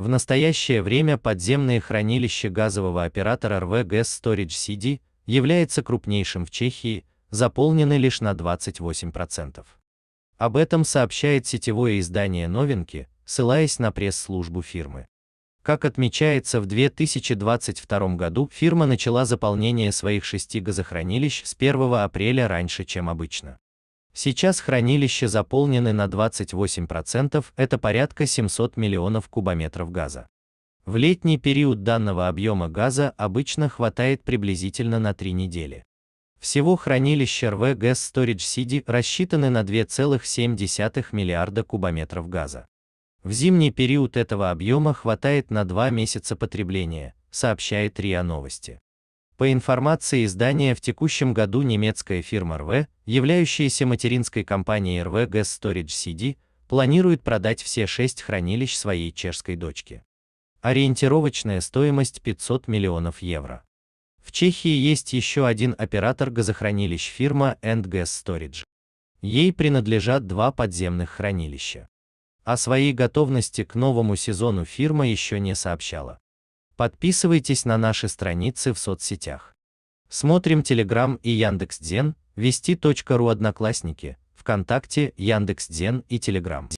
В настоящее время подземное хранилище газового оператора RV Storage CD является крупнейшим в Чехии, заполнены лишь на 28%. Об этом сообщает сетевое издание «Новинки», ссылаясь на пресс-службу фирмы. Как отмечается, в 2022 году фирма начала заполнение своих шести газохранилищ с 1 апреля раньше, чем обычно. Сейчас хранилище заполнены на 28%, это порядка 700 миллионов кубометров газа. В летний период данного объема газа обычно хватает приблизительно на 3 недели. Всего хранилища РВ Gas Storage City рассчитаны на 2,7 миллиарда кубометров газа. В зимний период этого объема хватает на 2 месяца потребления, сообщает РИА Новости. По информации издания, в текущем году немецкая фирма РВ, являющаяся материнской компанией РВ Gas Storage CD, планирует продать все шесть хранилищ своей чешской дочки. Ориентировочная стоимость 500 миллионов евро. В Чехии есть еще один оператор газохранилищ фирма End Gas Storage. Ей принадлежат два подземных хранилища. О своей готовности к новому сезону фирма еще не сообщала. Подписывайтесь на наши страницы в соцсетях. Смотрим Telegram и Яндекс.Дзен, вести.ру Одноклассники, ВКонтакте, Яндекс.Дзен и Telegram.